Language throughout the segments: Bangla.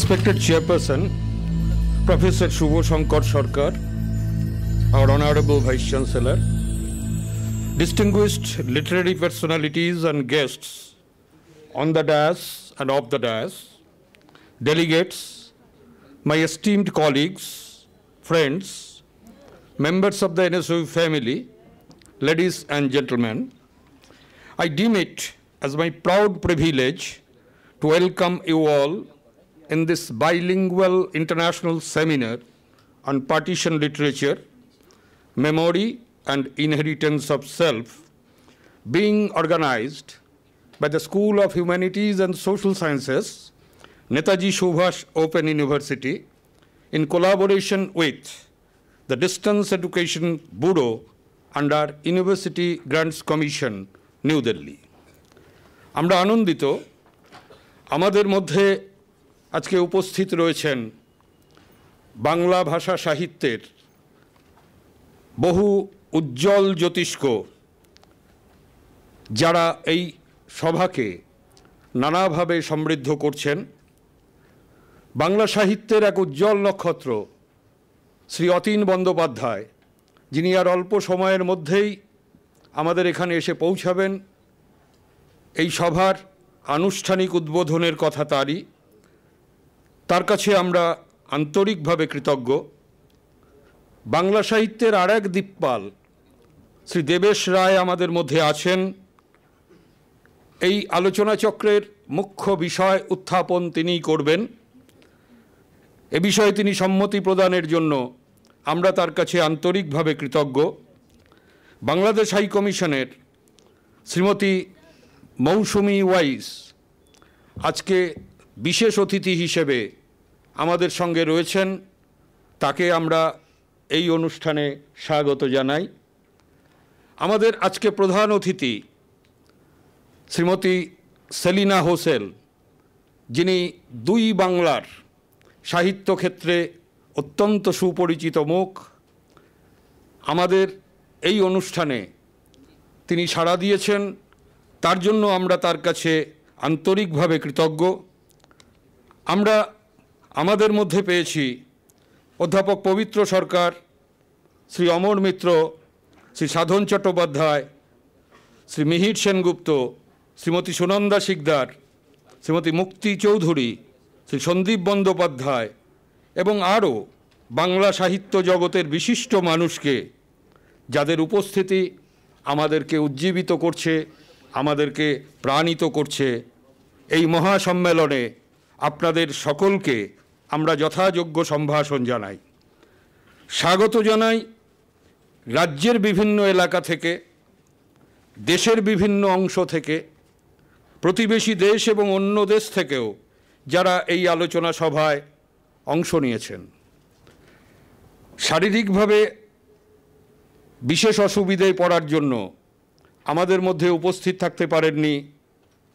respected chairperson, Professor Shubho Shankar Sarkar, our honorable vice chancellor, distinguished literary personalities and guests on the dais and off the dais, delegates, my esteemed colleagues, friends, members of the NSU family, ladies and gentlemen, I deem it as my proud privilege to welcome you all in this bilingual international seminar on partition literature, memory and inheritance of self, being organized by the School of Humanities and Social Sciences, Netaji Subhash Open University, in collaboration with the Distance Education Bureau under University Grants Commission, New Delhi. আমরা আনন্দিত আমাদের মধ্যে আজকে উপস্থিত রয়েছেন বাংলা ভাষা সাহিত্যের বহু উজ্জ্বল জ্যোতিষ্ক যারা এই সভাকে নানাভাবে সমৃদ্ধ করছেন বাংলা সাহিত্যের এক উজ্জ্বল নক্ষত্র শ্রী অতীন বন্দ্যোপাধ্যায় যিনি আর অল্প সময়ের মধ্যেই আমাদের এখানে এসে পৌঁছাবেন এই সভার আনুষ্ঠানিক উদ্বোধনের কথা তারই তার কাছে আমরা আন্তরিকভাবে কৃতজ্ঞ বাংলা সাহিত্যের আর এক দ্বীপপাল শ্রী দেবেশ রায় আমাদের মধ্যে আছেন এই আলোচনা চক্রের মুখ্য বিষয় উত্থাপন তিনিই করবেন এ বিষয়ে তিনি সম্মতি প্রদানের জন্য আমরা তার কাছে আন্তরিকভাবে কৃতজ্ঞ বাংলাদেশ হাই কমিশনের শ্রীমতী মৌসুমি ওয়াইস আজকে বিশেষ অতিথি হিসেবে আমাদের সঙ্গে রয়েছেন তাকে আমরা এই অনুষ্ঠানে স্বাগত জানাই আমাদের আজকে প্রধান অতিথি শ্রীমতী সেলিনা হোসেল যিনি দুই বাংলার সাহিত্য ক্ষেত্রে অত্যন্ত সুপরিচিত মুখ আমাদের এই অনুষ্ঠানে তিনি সাড়া দিয়েছেন তার জন্য আমরা তার কাছে আন্তরিকভাবে কৃতজ্ঞ আমরা আমাদের মধ্যে পেয়েছি অধ্যাপক পবিত্র সরকার শ্রী অমর মিত্র শ্রী সাধন চট্টোপাধ্যায় শ্রী মিহির সেনগুপ্ত শ্রীমতী সুনন্দা শিকদার শ্রীমতী মুক্তি চৌধুরী শ্রী সন্দীপ বন্দ্যোপাধ্যায় এবং আরও বাংলা সাহিত্য জগতের বিশিষ্ট মানুষকে যাদের উপস্থিতি আমাদেরকে উজ্জীবিত করছে আমাদেরকে প্রাণিত করছে এই মহাসম্মেলনে আপনাদের সকলকে আমরা যথাযোগ্য সম্ভাষণ জানাই স্বাগত জানাই রাজ্যের বিভিন্ন এলাকা থেকে দেশের বিভিন্ন অংশ থেকে প্রতিবেশী দেশ এবং অন্য দেশ থেকেও যারা এই আলোচনা সভায় অংশ নিয়েছেন শারীরিকভাবে বিশেষ অসুবিধায় পড়ার জন্য আমাদের মধ্যে উপস্থিত থাকতে পারেননি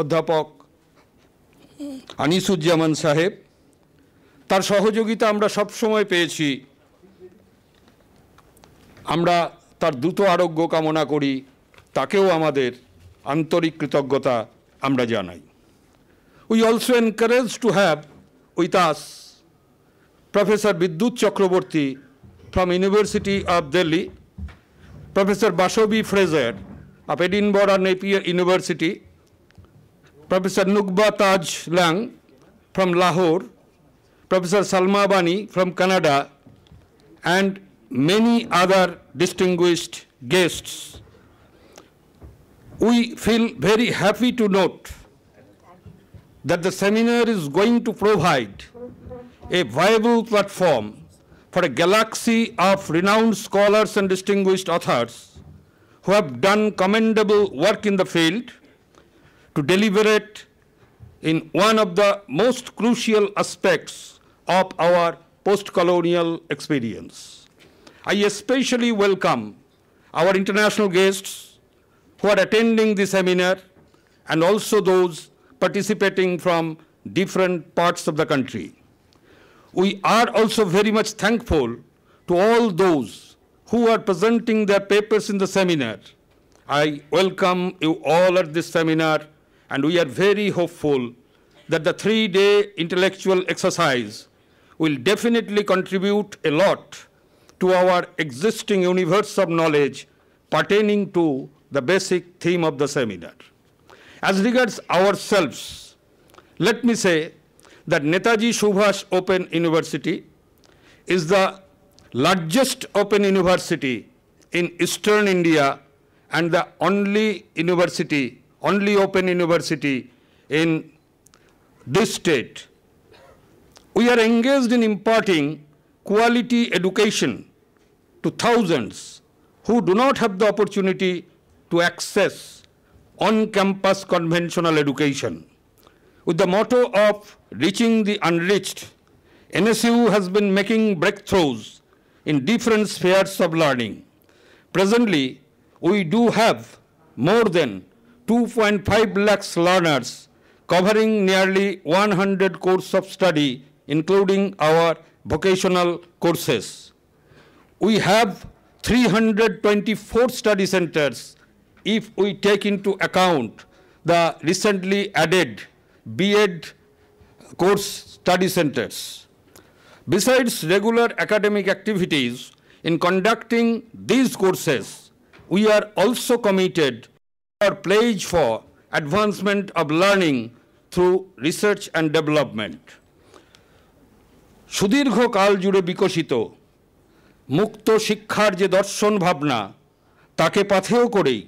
অধ্যাপক আনিসুজ্জামান সাহেব তার সহযোগিতা আমরা সব সময় পেয়েছি আমরা তার দ্রুত আরোগ্য কামনা করি তাকেও আমাদের আন্তরিক কৃতজ্ঞতা আমরা জানাই we also encourage to have with us professor Bidyut Chakraborty from university of Delhi professor Bashabi Fraser of Edinburgh আর Napier university professor Nukhba Taj Langah from Lahore Professor Salma Bani from Canada, and many other distinguished guests. We feel very happy to note that the seminar is going to provide a viable platform for a galaxy of renowned scholars and distinguished authors who have done commendable work in the field to deliberate in one of the most crucial aspects of our post-colonial experience. I especially welcome our international guests who are attending the seminar and also those participating from different parts of the country. We are also very much thankful to all those who are presenting their papers in the seminar. I welcome you all at this seminar and we are very hopeful that the three-day intellectual exercise will definitely contribute a lot to our existing universe of knowledge pertaining to the basic theme of the seminar. As regards ourselves, let me say that Netaji Subhash Open University is the largest open university in eastern India and the only university, only open university in this state we are engaged in imparting quality education to thousands who do not have the opportunity to access on-campus conventional education. With the motto of reaching the unreached, NSU has been making breakthroughs in different spheres of learning. Presently, we do have more than 2.5 lakhs learners covering nearly 100 courses of study including our vocational courses. We have 324 study centers if we take into account the recently added B.Ed course study centers. Besides regular academic activities, in conducting these courses, we are also committed our pledge for advancement of learning through research and development. সুদীর্ঘ কাল জুড়ে বিকশিত মুক্ত শিক্ষার যে দর্শন ভাবনা তাকে পাথেয় করেই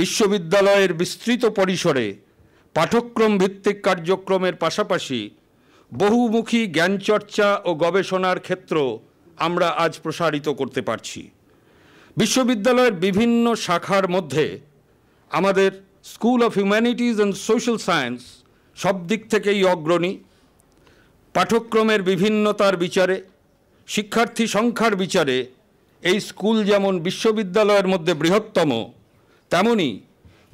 বিশ্ববিদ্যালয়ের বিস্তৃত পরিসরে পাঠক্রম ভিত্তিক কার্যক্রমের পাশাপাশি বহুমুখী জ্ঞানচর্চা ও গবেষণার ক্ষেত্র আমরা আজ প্রসারিত করতে পারছি বিশ্ববিদ্যালয়ের বিভিন্ন শাখার মধ্যে আমাদের school of humanities and social science সব দিক থেকেই অগ্রণী পাঠক্রমের বিভিন্নতার বিচারে শিক্ষার্থী সংখ্যার বিচারে এই স্কুল যেমন বিশ্ববিদ্যালয়ের মধ্যে বৃহত্তম তেমনি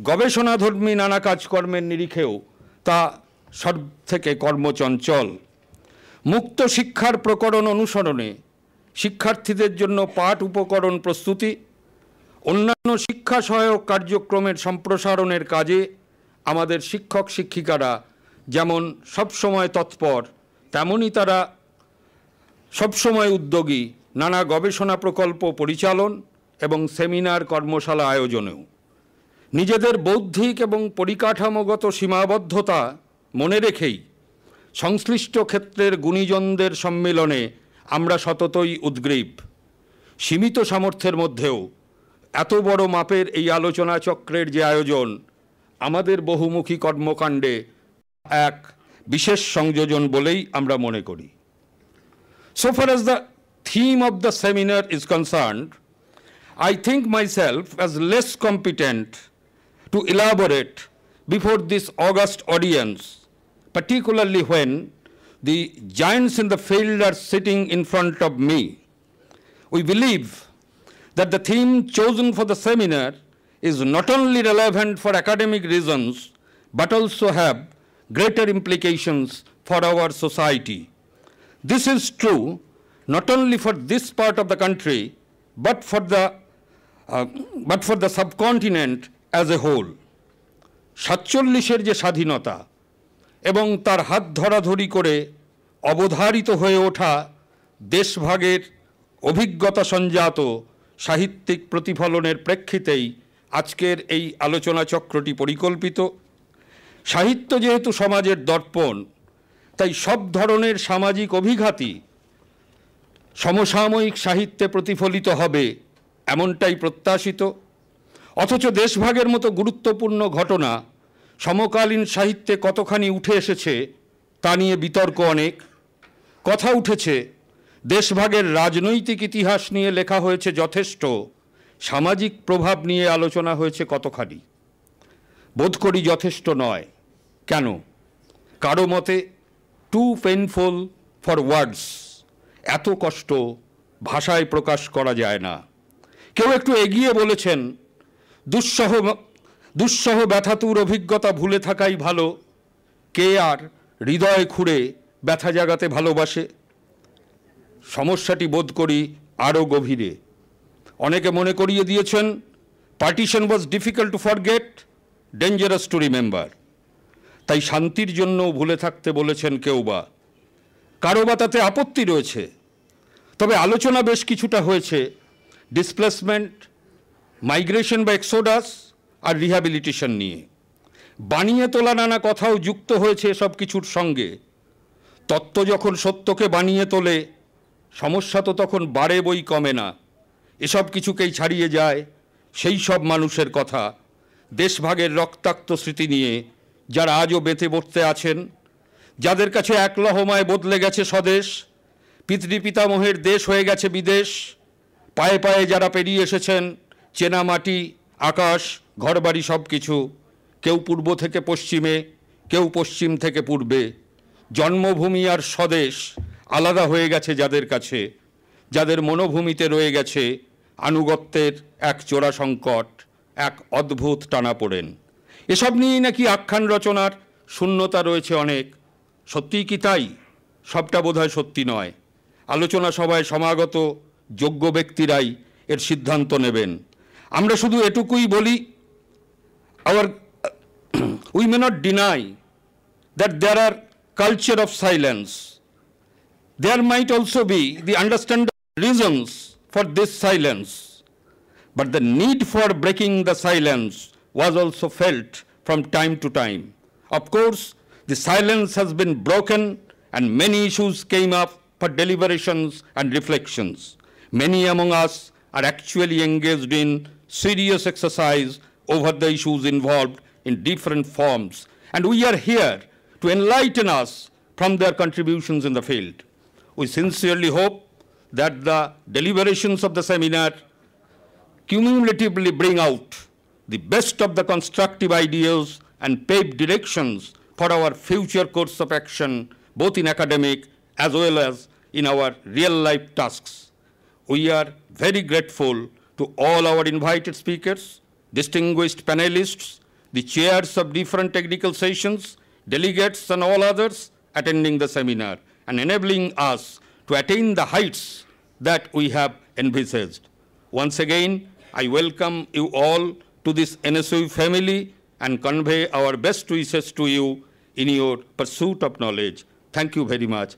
গবেষণাধর্মী নানা কাজকর্মের নিরিখেও তা সব থেকে কর্মচঞ্চল মুক্ত শিক্ষার প্রকরণ অনুসরণে শিক্ষার্থীদের জন্য পাঠ উপকরণ প্রস্তুতি অন্যান্য শিক্ষা সহায়ক কার্যক্রমের সম্প্রসারণের কাজে আমাদের শিক্ষক শিক্ষিকারা যেমন সবসময় তৎপর তেমনই তারা সবসময় উদ্যোগী নানা গবেষণা প্রকল্প পরিচালন এবং সেমিনার কর্মশালা আয়োজনেও নিজেদের বৌদ্ধিক এবং পরিকাঠামোগত সীমাবদ্ধতা মনে রেখেই সংশ্লিষ্ট ক্ষেত্রের গুণীজনদের সম্মেলনে আমরা সততই উদ্গ্রীব সীমিত সামর্থ্যের মধ্যেও এত বড় মাপের এই আলোচনা চক্রের যে আয়োজন আমাদের বহুমুখী কর্মকাণ্ডে এক বিশেষ সংযোজন বলেই আমরা মনে করি So far as the theme of the seminar is concerned, I think myself as less competent to elaborate before this august audience, particularly when the giants in the field are sitting in front of me. We believe that the theme chosen for the seminar is not only relevant for academic reasons, but also have greater implications for our society. This is true not only for this part of the country, but for the, uh, but for the subcontinent as a whole. সাতচল্লিশের যে স্বাধীনতা এবং তার হাত ধরাধরি করে অবধারিত হয়ে ওঠা দেশভাগের অভিজ্ঞতা সঞ্জাত সাহিত্যিক প্রতিফলনের প্রেক্ষিতেই আজকের এই আলোচনা চক্রটি পরিকল্পিত সাহিত্য যেহেতু সমাজের দর্পণ তাই সব ধরনের সামাজিক অভিঘাতই সমসাময়িক সাহিত্যে প্রতিফলিত হবে এমনটাই প্রত্যাশিত অথচ দেশভাগের মতো গুরুত্বপূর্ণ ঘটনা সমকালীন সাহিত্যে কতখানি উঠে এসেছে তা নিয়ে বিতর্ক অনেক কথা উঠেছে দেশভাগের রাজনৈতিক ইতিহাস নিয়ে লেখা হয়েছে যথেষ্ট সামাজিক প্রভাব নিয়ে আলোচনা হয়েছে কতখানি বোধ করি যথেষ্ট নয় কেন কারো মতে টু পেনফুল ফর ওয়ার্ডস এত কষ্ট ভাষায় প্রকাশ করা যায় না কেউ একটু এগিয়ে বলেছেন দুঃসহ দুঃসহ ব্যথাতুর অভিজ্ঞতা ভুলে থাকাই ভালো কে আর হৃদয় খুঁড়ে ব্যথা জাগাতে ভালোবাসে সমস্যাটি বোধ করি আরও গভীরে অনেকে মনে করিয়ে দিয়েছেন partition was difficult to forget dangerous to remember তাই শান্তির জন্য ভুলে থাকতে বলেছেন কেউ বা কারো বা তাতে আপত্তি রয়েছে তবে আলোচনা বেশ কিছুটা হয়েছে ডিসপ্লেসমেন্ট মাইগ্রেশন বা এক্সোডাস আর রিহ্যাবিলিটেশন নিয়ে বানিয়ে তোলা নানা কথাও যুক্ত হয়েছে সব কিছুর সঙ্গে তত্ত্ব যখন সত্যকে বানিয়ে তোলে সমস্যা তো তখন বাড়ে বই কমে না এসব কিছুকেই ছাড়িয়ে যায় সেই সব মানুষের কথা দেশভাগের রক্তাক্ত স্মৃতি নিয়ে যারা আজও বেঁচে বসতে আছেন যাদের কাছে এক লহমায় বদলে গেছে স্বদেশ পিতৃপিতামহের দেশ হয়ে গেছে বিদেশ পায়ে পায়ে যারা পেরিয়ে এসেছেন চেনা মাটি আকাশ ঘরবাড়ি সব কিছু কেউ পূর্ব থেকে পশ্চিমে কেউ পশ্চিম থেকে পূর্বে জন্মভূমি আর স্বদেশ আলাদা হয়ে গেছে যাদের কাছে যাদের মনোভূমিতে রয়ে গেছে আনুগত্যের এক চোরা সংকট এক অদ্ভুত টানা পড়েন এসব নিয়েই নাকি আখ্যান রচনার শূন্যতা রয়েছে অনেক সত্যিই কি তাই সবটা বোধহয় সত্যি নয় আলোচনা সভায় সমাগত যোগ্য ব্যক্তিরাই এর সিদ্ধান্ত নেবেন আমরা শুধু এটুকুই বলি our we may not deny that there are culture of silence there might also be the understand reasons for this silence but the need for breaking the silence was also felt from time to time. Of course, the silence has been broken and many issues came up for deliberations and reflections. Many among us are actually engaged in serious exercise over the issues involved in different forms, and we are here to enlighten us from their contributions in the field. We sincerely hope that the deliberations of the seminar cumulatively bring out the best of the constructive ideas and paved directions for our future course of action, both in academic as well as in our real-life tasks. We are very grateful to all our invited speakers, distinguished panelists, the chairs of different technical sessions, delegates and all others attending the seminar and enabling us to attain the heights that we have envisaged. Once again, I welcome you all to this NSU family and convey our best wishes to you in your pursuit of knowledge. Thank you very much.